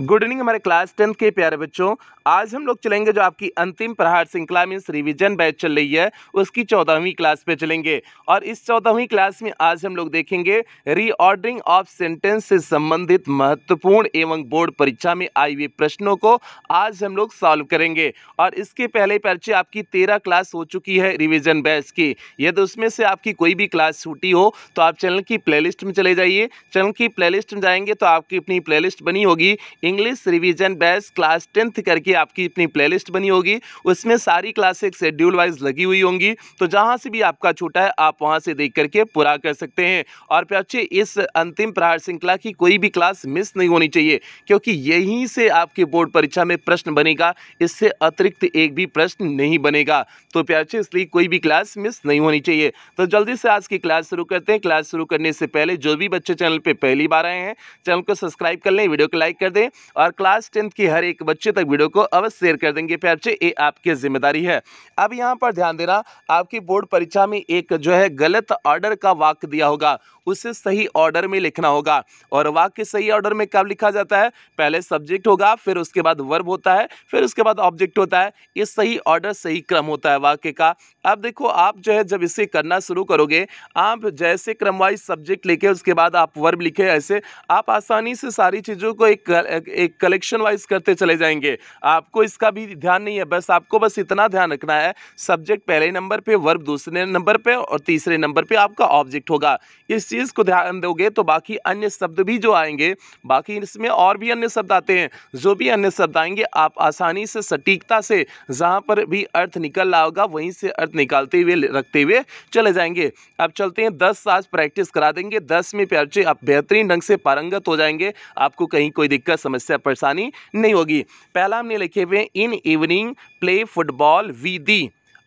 good evening हमारे class tenth के प्यारे बच्चों आज हम लोग चलेंगे जो आपकी अंतिम प्रहार श्रृंखला मीन्स रिविज़न बैच चल रही है उसकी चौदहवीं क्लास पे चलेंगे और इस चौदहवीं क्लास में आज हम लोग देखेंगे रीऑर्डरिंग ऑफ सेंटेंस से संबंधित महत्वपूर्ण एवं बोर्ड परीक्षा में आई हुए प्रश्नों को आज हम लोग सॉल्व करेंगे और इसके पहले पर्चे आपकी तेरह क्लास हो चुकी है रिविजन बैच की यदि उसमें से आपकी कोई भी क्लास छूटी हो तो आप चैनल की प्ले में चले जाइए चैनल की प्ले में जाएंगे तो आपकी अपनी प्ले बनी होगी English revision base class tenth करके आपकी अपनी प्लेलिस्ट बनी होगी उसमें सारी क्लासें शेड्यूल वाइज लगी हुई होंगी तो जहाँ से भी आपका छूटा है आप वहाँ से देख करके पूरा कर सकते हैं और प्याचे इस अंतिम प्रहार श्रृंखला की कोई भी क्लास मिस नहीं होनी चाहिए क्योंकि यहीं से आपके बोर्ड परीक्षा में प्रश्न बनेगा इससे अतिरिक्त एक भी प्रश्न नहीं बनेगा तो प्याचे इसलिए कोई भी क्लास मिस नहीं होनी चाहिए तो जल्दी से आज की क्लास शुरू करते हैं क्लास शुरू करने से पहले जो भी बच्चे चैनल पर पहली बार आए हैं चैनल को सब्सक्राइब कर लें वीडियो को लाइक कर दें और क्लास टेंथ की हर एक बच्चे तक वीडियो को अवश्य शेयर कर देंगे प्यार बच्चे ये आपकी जिम्मेदारी है अब यहाँ पर ध्यान देना आपकी बोर्ड परीक्षा में एक जो है गलत ऑर्डर का वाक्य दिया होगा उसे सही ऑर्डर में लिखना होगा और वाक्य सही ऑर्डर में कब लिखा जाता है पहले सब्जेक्ट होगा फिर उसके बाद वर्ब होता है फिर उसके बाद ऑब्जेक्ट होता है ये सही ऑर्डर सही क्रम होता है वाक्य का अब देखो आप जो है जब इसे करना शुरू करोगे आप जैसे क्रमवाइज सब्जेक्ट लेके उसके बाद आप वर्ब लिखे ऐसे आप आसानी से सारी चीज़ों को एक एक कलेक्शन वाइज करते चले जाएंगे आपको इसका भी ध्यान नहीं है बस आपको बस इतना ध्यान रखना है सब्जेक्ट पहले नंबर पे वर्ब दूसरे नंबर पे और तीसरे नंबर पे आपका ऑब्जेक्ट होगा इस चीज़ को ध्यान दोगे तो बाकी अन्य शब्द भी जो आएंगे बाकी इसमें और भी अन्य शब्द आते हैं जो भी अन्य शब्द आएंगे आप आसानी से सटीकता से जहाँ पर भी अर्थ निकल रहा होगा वहीं से अर्थ निकालते हुए रखते हुए चले जाएंगे अब चलते हैं दस आज प्रैक्टिस करा देंगे दस में प्यार आप बेहतरीन ढंग से पारंगत हो जाएंगे आपको कहीं कोई दिक्कत समझ समस्या परेशानी नहीं होगी पहला हमने लिखे हुए in evening play football we the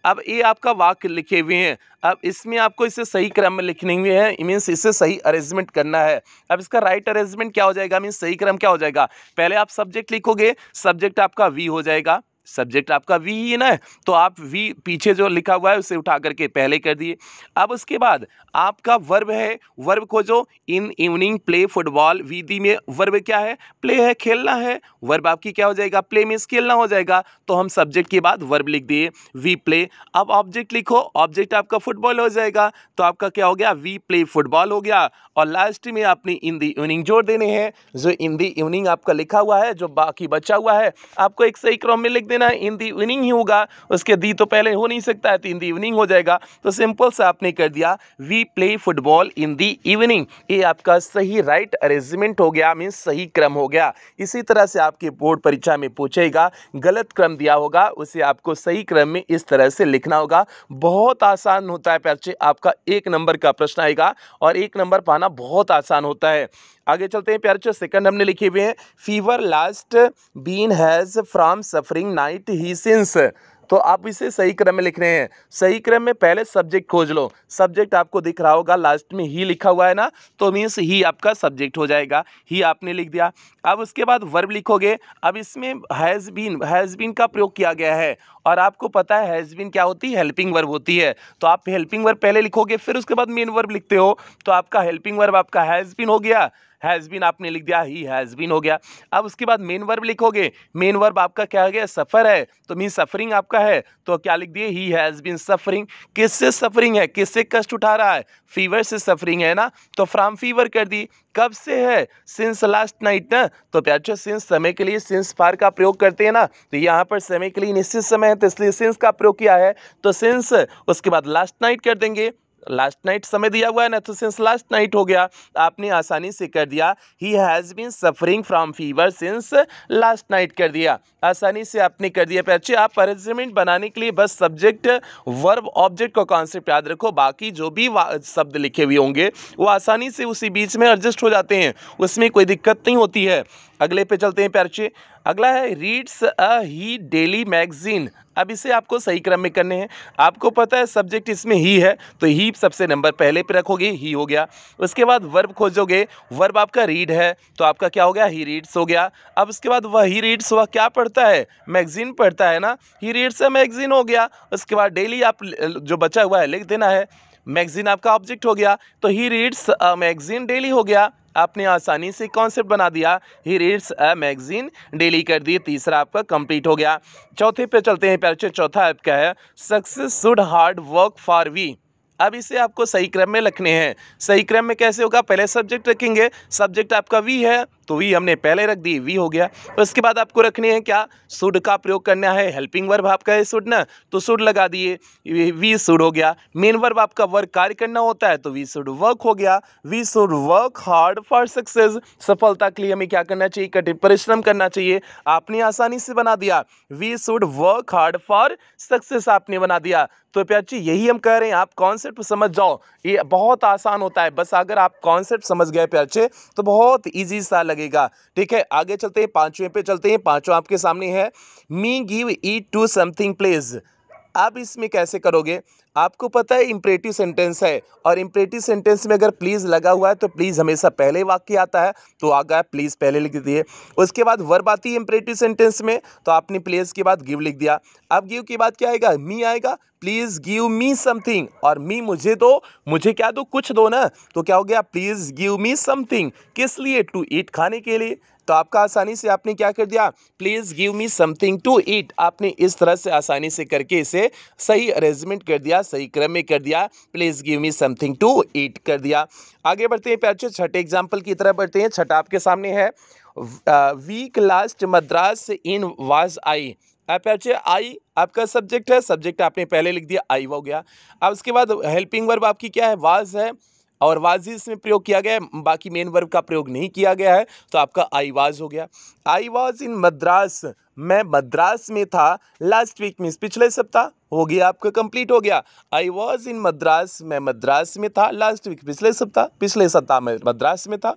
अब ये आपका वाक्य लिखे हुए हैं अब इसमें आपको इसे सही क्रम में लिखने हुए हैं मीन्स इसे सही अरेंजमेंट करना है अब इसका राइट अरेंजमेंट क्या हो जाएगा मीन्स सही क्रम क्या हो जाएगा पहले आप सब्जेक्ट लिखोगे सब्जेक्ट आपका वी हो जाएगा सब्जेक्ट आपका वी ही है ना तो आप वी पीछे जो लिखा हुआ है उसे उठा करके पहले कर दिए अब उसके बाद आपका वर्ब है वर्ब खोजो in evening play football we the में वर्ब क्या है प्ले है खेलना है वर्ब आपकी क्या हो जाएगा प्ले मीन्स खेलना हो जाएगा तो हम सब्जेक्ट के बाद वर्ब लिख दिए वी प्ले अब ऑब्जेक्ट लिखो ऑब्जेक्ट आपका फुटबॉल हो जाएगा तो आपका क्या हो गया वी प्ले फुटबॉल हो गया और लास्ट में आपने इन दी इवनिंग जोड़ देने हैं जो इन दी इवनिंग आपका लिखा हुआ है जो बाकी बचा हुआ है आपको एक सही क्रम में लिख दे देना है इन दी इवनिंग ही होगा उसके दी तो पहले हो नहीं सकता है तो इन दी इवनिंग हो जाएगा तो सिंपल सा आपने कर दिया we play football in the evening ये आपका सही राइट अरेंजमेंट हो गया मीन्स सही क्रम हो गया इसी तरह से आपके बोर्ड परीक्षा में पूछेगा गलत क्रम दिया होगा उसे आपको सही क्रम में इस तरह से लिखना होगा बहुत आसान होता है पैचे आपका एक नंबर का प्रश्न आएगा और एक नंबर पाना बहुत आसान होता है आगे चलते हैं प्यार सेकंड हमने लिखे हुए हैं fever last been has from suffering night he since तो आप इसे सही क्रम में लिख रहे हैं सही क्रम में पहले सब्जेक्ट खोज लो सब्जेक्ट आपको दिख रहा होगा लास्ट में ही लिखा हुआ है ना तो मीन्स ही आपका सब्जेक्ट हो जाएगा ही आपने लिख दिया अब उसके बाद वर्ब लिखोगे अब इसमें हैज़ बीन हैज़ बीन का प्रयोग किया गया है और आपको पता है हैज़ बीन क्या होती है हेल्पिंग वर्ब होती है तो आप हेल्पिंग वर्ब पहले लिखोगे फिर उसके बाद मेन वर्ब लिखते हो तो आपका हेल्पिंग वर्ब आपका हैज़ बीन हो गया हैज़ बीन आपने लिख दिया ही हैज़ बीन हो गया अब उसके बाद मेन वर्ब लिखोगे मेन वर्ब आपका क्या हो गया सफ़र है तो मीन सफरिंग आपका है तो क्या लिख दिए ही हैज़ बीन सफरिंग किससे सफरिंग है किससे कष्ट उठा रहा है फीवर से सफरिंग है ना तो फ्राम फीवर कर दी कब से है सिंस लास्ट नाइट ना तो प्याचो सिंस समय के लिए सिंस फार का प्रयोग करते हैं ना तो यहाँ पर समय के लिए निश्चित समय है तो इसलिए सिंस का प्रयोग किया है तो सिंस उसके बाद लास्ट नाइट कर देंगे लास्ट नाइट समय दिया हुआ है ना तो सिंस लास्ट नाइट हो गया आपने आसानी से कर दिया he has been suffering from fever since last night कर दिया आसानी से आपने कर दिया प्याचे आप पेरेजमेंट बनाने के लिए बस सब्जेक्ट वर्ब ऑब्जेक्ट का कॉन्सेप्ट याद रखो बाकी जो भी शब्द लिखे हुए होंगे वो आसानी से उसी बीच में एडजस्ट हो जाते हैं उसमें कोई दिक्कत नहीं होती है अगले पे चलते हैं पर्चे अगला है reads a he daily magazine अब इसे आपको सही क्रम में करने हैं आपको पता है सब्जेक्ट इसमें ही है तो ही सबसे नंबर पहले पे रखोगे ही हो गया उसके बाद वर्ब खोजोगे वर्ब आपका रीड है तो आपका क्या हो गया ही रीड्स हो गया अब उसके बाद वह ही रीड्स वह क्या पढ़ता है मैगजीन पढ़ता है ना ही रीड्स अ मैगजीन हो गया उसके बाद डेली आप जो बचा हुआ है लिख देना है मैगजीन आपका ऑब्जेक्ट हो गया तो he reads a magazine daily हो गया आपने आसानी से कॉन्सेप्ट बना दिया he reads a magazine daily कर दिए तीसरा आपका कंप्लीट हो गया चौथे पे चलते हैं पैरचर चौथा आपका है success should hard work for we अब इसे आपको सही क्रम में रखने हैं सही क्रम में कैसे होगा पहले सब्जेक्ट रखेंगे सब्जेक्ट आपका वी है तो वी हमने पहले रख दी वी हो गया उसके बाद आपको रखने हैं क्या सुड का प्रयोग करना है हेल्पिंग वर्ब आपका है सुड ना तो सुड लगा दिए वी सुड हो गया मेन वर्ब आपका वर्क कार्य करना होता है तो वी सुड वर्क हो गया we should work hard for success सफलता के लिए हमें क्या करना चाहिए कठिन परिश्रम करना चाहिए आपने आसानी से बना दिया we should work hard for success आपने बना दिया तो प्याची यही हम कह रहे हैं आप कौन कॉन्सेप्ट समझ जाओ ये बहुत आसान होता है बस अगर आप कॉन्सेप्ट समझ गए पे अच्छे तो बहुत ईजी सा लगेगा ठीक है आगे चलते हैं पांचवें पे चलते हैं पांचवा आपके सामने है me give eat to something please आप इसमें कैसे करोगे आपको पता है इम्परेटिव सेंटेंस है और इम्परेटिव सेंटेंस में अगर प्लीज़ लगा हुआ है तो प्लीज़ हमेशा पहले वाक्य आता है तो आ गया प्लीज़ पहले लिख दिए उसके बाद वर्ब आती है इम्परेटिव सेंटेंस में तो आपने प्लेस के बाद गिव लिख दिया अब गिव के बाद क्या आएगा मी आएगा प्लीज़ गिव मी समथिंग और मी मुझे दो मुझे क्या दो कुछ दो ना तो क्या हो गया प्लीज़ गिव मी समथिंग किस लिए टू ईट खाने के लिए तो आपका आसानी से आपने क्या कर दिया please give me something to eat आपने इस तरह से आसानी से करके इसे सही अरेंजमेंट कर दिया सही क्रम में कर दिया please give me something to eat कर दिया आगे बढ़ते हैं पैचो छठे एग्जाम्पल की तरह बढ़ते हैं छठा आपके सामने है week last Madras in was I प्याचे आई आपका सब्जेक्ट है सब्जेक्ट आपने पहले लिख दिया आई हो गया अब उसके बाद हेल्पिंग वर्ब आपकी क्या है वाज है और वाज इसमें प्रयोग किया गया है बाकी मेन वर्ब का प्रयोग नहीं किया गया है तो आपका आई वाज हो गया आई वाज इन मद्रास मैं मद्रास में था लास्ट वीक मीन्स पिछले सप्ताह हो गया आपका कंप्लीट हो गया आई वॉज इन मद्रास मैं मद्रास में था लास्ट वीक पिछले सप्ताह पिछले सप्ताह में मद्रास में था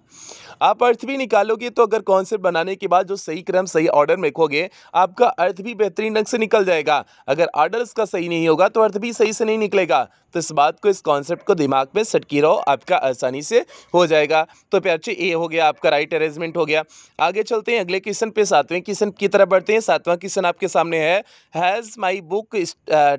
आप अर्थ भी निकालोगे तो अगर कॉन्सेप्ट बनाने के बाद जो सही क्रम सही ऑर्डर में खोगे आपका अर्थ भी बेहतरीन ढंग से निकल जाएगा अगर ऑर्डर का सही नहीं होगा तो अर्थ भी सही से नहीं निकलेगा तो इस बात को इस कॉन्सेप्ट को दिमाग में सटकी रहो आपका आसानी से हो जाएगा तो प्यार ए हो गया आपका राइट अरेंजमेंट हो गया आगे चलते हैं अगले क्वेश्चन पे सातवें क्वेश्चन की तरफ बढ़ते करते हैं सातवां क्वेश्चन आपके सामने है has my book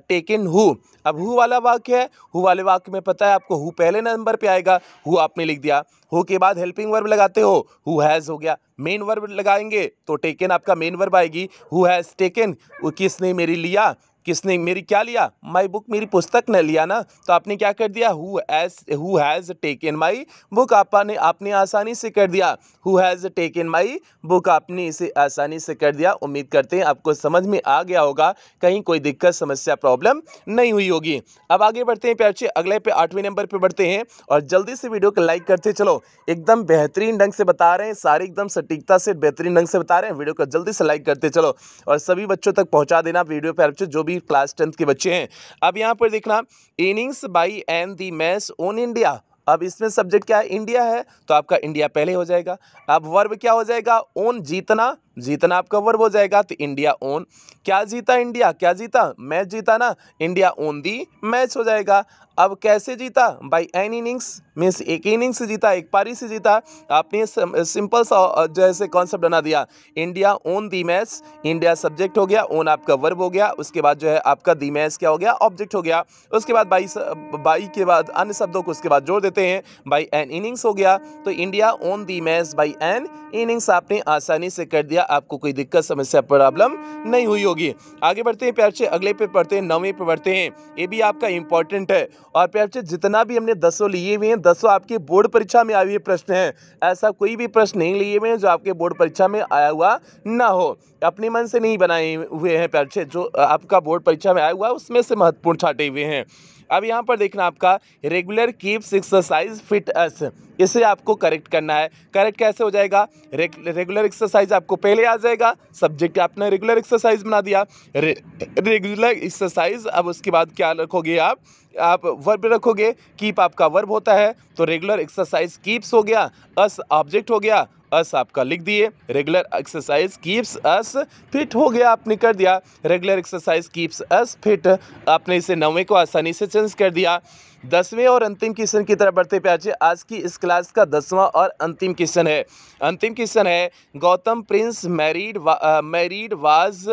taken who अब हु वाला वाक्य है हु वाले वाक्य में पता है आपको हु पहले नंबर पे आएगा हु आपने लिख दिया हु के बाद हेल्पिंग वर्ब लगाते हो हु हैज़ हो गया मेन वर्ब लगाएंगे तो टेकन आपका मेन वर्ब आएगी हु हैज़ टेकन किसने मेरी लिया किसने मेरी क्या लिया माई बुक मेरी पुस्तक ने लिया ना तो आपने क्या कर दिया who has who has taken my book आपने आपने आसानी से कर दिया who has taken my book आपने इसे आसानी से कर दिया उम्मीद करते हैं आपको समझ में आ गया होगा कहीं कोई दिक्कत समस्या प्रॉब्लम नहीं हुई होगी अब आगे बढ़ते हैं प्यार्चे अगले पे आठवें नंबर पर बढ़ते हैं और जल्दी से वीडियो को लाइक करते चलो एकदम बेहतरीन ढंग से बता रहे हैं सारे एकदम सटीकता से बेहतरीन ढंग से बता रहे हैं वीडियो को जल्दी से लाइक करते चलो और सभी बच्चों तक पहुँचा देना वीडियो पर जो भी क्लास टेंथ के बच्चे हैं अब यहाँ पर देखना innings by an the match won India अब इसमें सब्जेक्ट क्या है इंडिया है तो आपका इंडिया पहले हो जाएगा अब वर्ब क्या हो जाएगा ओन जीतना जीतना आपका वर्ब हो जाएगा तो इंडिया ओन क्या जीता इंडिया क्या जीता मैच जीता ना इंडिया ओन दी मैच हो जाएगा अब कैसे जीता बाय एन इनिंग्स मीन्स एक इनिंग्स से जीता एक पारी से जीता आपने सिंपल सा जैसे कॉन्सेप्ट बना दिया India won the match India subject हो गया ओन आपका वर्ब हो गया उसके बाद जो है आपका दी मैच क्या हो गया ऑब्जेक्ट हो गया उसके बाद बाई बाई के बाद अन्य शब्दों को उसके बाद जोड़ देते हैं बाई एन इनिंग्स हो गया तो India won the match by an innings आपने आसानी से कर दिया आपको कोई दिक्कत समस्या प्रॉब्लम नहीं हुई होगी आगे बढ़ते हैं प्यार से अगले पे पढ़ते हैं नवे पे पढ़ते हैं ये भी आपका इंपॉर्टेंट है और प्यार से जितना भी हमने दसों लिए हुए हैं दसों आपके बोर्ड परीक्षा में आए हुए प्रश्न हैं ऐसा कोई भी प्रश्न नहीं लिए हुए हैं जो आपके बोर्ड परीक्षा में आया हुआ ना हो अपने मन से नहीं बनाए हुए हैं प्यार से जो आपका बोर्ड परीक्षा में आया हुआ है उसमें से महत्वपूर्ण छाटे हुए हैं अब यहाँ पर देखना आपका regular keeps exercise fit us इसे आपको करेक्ट करना है करेक्ट कैसे हो जाएगा रेगुलर एक्सरसाइज आपको पहले आ जाएगा सब्जेक्ट आपने रेगुलर एक्सरसाइज बना दिया रे, रेगुलर एक्सरसाइज अब उसके बाद क्या रखोगे आप आप वर्ब रखोगे कीप आपका वर्ब होता है तो रेगुलर एक्सरसाइज कीप्स हो गया अस ऑब्जेक्ट हो गया अस आपका लिख दिए regular exercise keeps us fit हो गया आपने कर दिया regular exercise keeps us fit आपने इसे नौवें को आसानी से चेंज कर दिया दसवें और अंतिम क्वेश्चन की तरफ बढ़ते प्याचे आज की इस क्लास का दसवां और अंतिम क्वेश्चन है अंतिम क्वेश्चन है Gautam prince married was, married was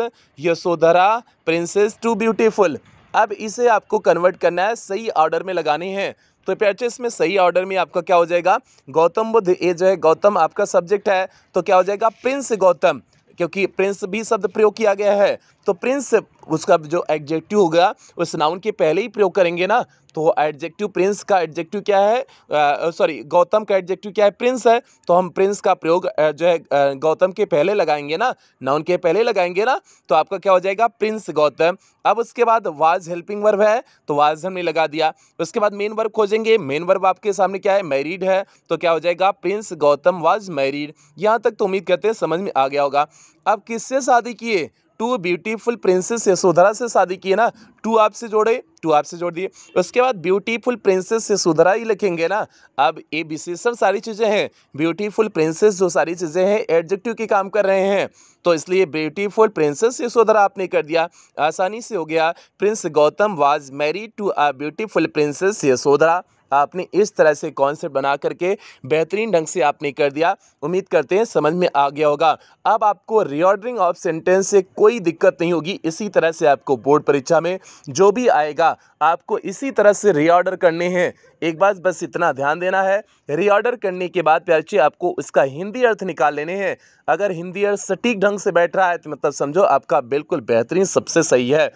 Yashodhara princess to beautiful अब इसे आपको कन्वर्ट करना है सही ऑर्डर में लगाने हैं तो पैचेस में सही ऑर्डर में आपका क्या हो जाएगा गौतम बुद्ध ये जो है गौतम आपका सब्जेक्ट है तो क्या हो जाएगा प्रिंस गौतम क्योंकि प्रिंस भी शब्द प्रयोग किया गया है तो प्रिंस उसका जो एडजेक्टिव होगा उस नाउन के पहले ही प्रयोग करेंगे ना तो एडजेक्टिव प्रिंस का एडजेक्टिव क्या है सॉरी गौतम का एडजेक्टिव क्या है प्रिंस है तो हम प्रिंस का प्रयोग जो है गौतम के पहले लगाएंगे ना नाउन के पहले लगाएंगे ना तो आपका क्या हो जाएगा प्रिंस गौतम अब उसके बाद वाज हेल्पिंग वर्ब है तो वाज हमने लगा दिया उसके बाद मेन वर्ब खोजेंगे मेन वर्ब आपके सामने क्या है मैरिड है तो क्या हो जाएगा प्रिंस गौतम वाज मैरिड यहाँ तक तो उम्मीद करते हैं समझ में आ गया होगा अब किससे शादी किए टू ब्यूटीफुल प्रिंसेस यशोधरा से शादी की है ना टू आपसे जोड़े टू आपसे जोड़ दिए उसके बाद ब्यूटीफुल प्रिंसेस यशोधरा ही लिखेंगे ना अब ये विशेषण सारी चीज़ें हैं ब्यूटीफुल प्रिंसेस जो सारी चीज़ें हैं एडजेक्टिव के काम कर रहे हैं तो इसलिए ब्यूटीफुल प्रिंसेस यशोधरा आपने कर दिया आसानी से हो गया prince Gautam was married to a beautiful princess Yashodhara आपने इस तरह से कॉन्सेप्ट बना करके बेहतरीन ढंग से आपने कर दिया उम्मीद करते हैं समझ में आ गया होगा अब आपको रिओर्डरिंग ऑफ सेंटेंस से कोई दिक्कत नहीं होगी इसी तरह से आपको बोर्ड परीक्षा में जो भी आएगा आपको इसी तरह से रिओर्डर करने हैं एक बात बस इतना ध्यान देना है रिओर्डर करने के बाद प्यार आपको उसका हिंदी अर्थ निकाल लेने हैं अगर हिंदी अर्थ सटीक ढंग से बैठ रहा है तो मतलब समझो आपका बिल्कुल बेहतरीन सबसे सही है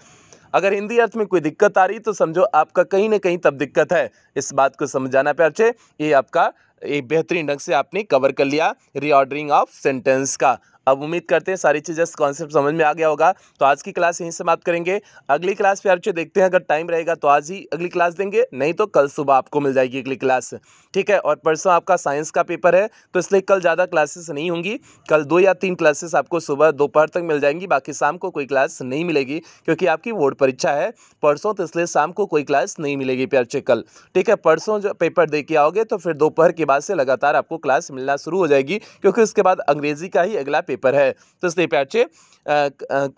अगर हिंदी अर्थ में कोई दिक्कत आ रही तो समझो आपका कहीं ना कहीं तब दिक्कत है इस बात को समझाना पे अच्छे ये आपका एक बेहतरीन ढंग से आपने कवर कर लिया रीऑर्डरिंग ऑफ सेंटेंस का अब उम्मीद करते हैं सारी चीज़ें कॉन्सेप्ट समझ में आ गया होगा तो आज की क्लास यहीं समाप्त करेंगे अगली क्लास पे बच्चे देखते हैं अगर टाइम रहेगा तो आज ही अगली क्लास देंगे नहीं तो कल सुबह आपको मिल जाएगी अगली क्लास ठीक है और परसों आपका साइंस का पेपर है तो इसलिए कल ज़्यादा क्लासेस नहीं होंगी कल दो या तीन क्लासेस आपको सुबह दोपहर तक मिल जाएंगी बाकी शाम को कोई क्लास नहीं मिलेगी क्योंकि आपकी बोर्ड परीक्षा है परसों तो इसलिए शाम को कोई क्लास नहीं मिलेगी प्यारचे कल ठीक है परसों जो पेपर दे के आओगे तो फिर दोपहर के बाद से लगातार आपको क्लास मिलना शुरू हो जाएगी क्योंकि उसके बाद अंग्रेजी का ही अगला पेपर है तो इसलिए प्याचे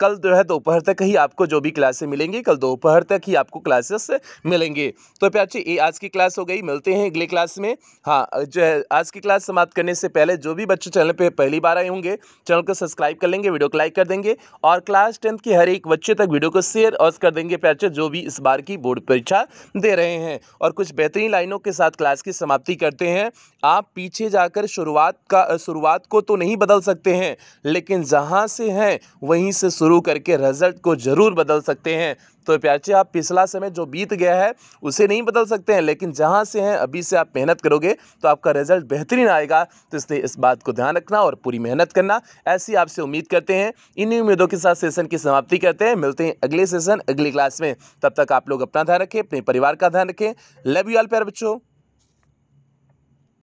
कल जो है दोपहर तक ही आपको जो भी क्लासेस मिलेंगी कल दोपहर तक ही आपको क्लासेस मिलेंगे तो प्याचे ये आज की क्लास हो गई मिलते हैं अगले क्लास में हाँ जो है आज की क्लास समाप्त करने से पहले जो भी बच्चे चैनल पर पहली बार आए होंगे चैनल को सब्सक्राइब कर लेंगे वीडियो को लाइक कर देंगे और क्लास टेंथ के हर एक बच्चे तक वीडियो को शेयर और कर देंगे प्याचे जो भी इस बार की बोर्ड परीक्षा दे रहे हैं और कुछ बेहतरीन लाइनों के साथ क्लास की समाप्ति करते हैं आप पीछे जाकर शुरुआत का शुरुआत को तो नहीं बदल सकते हैं लेकिन जहाँ से हैं वहीं से शुरू करके रिज़ल्ट को ज़रूर बदल सकते हैं तो प्याचे आप पिछला समय जो बीत गया है उसे नहीं बदल सकते हैं लेकिन जहाँ से हैं अभी से आप मेहनत करोगे तो आपका रिजल्ट बेहतरीन आएगा तो इसलिए इस बात को ध्यान रखना और पूरी मेहनत करना ऐसी आपसे उम्मीद करते हैं इन्हीं उम्मीदों के साथ सेशन की समाप्ति करते हैं मिलते हैं अगले सेशन अगली क्लास में तब तक आप लोग अपना ध्यान रखें अपने परिवार का ध्यान रखें लव यू ऑल प्यार बच्चों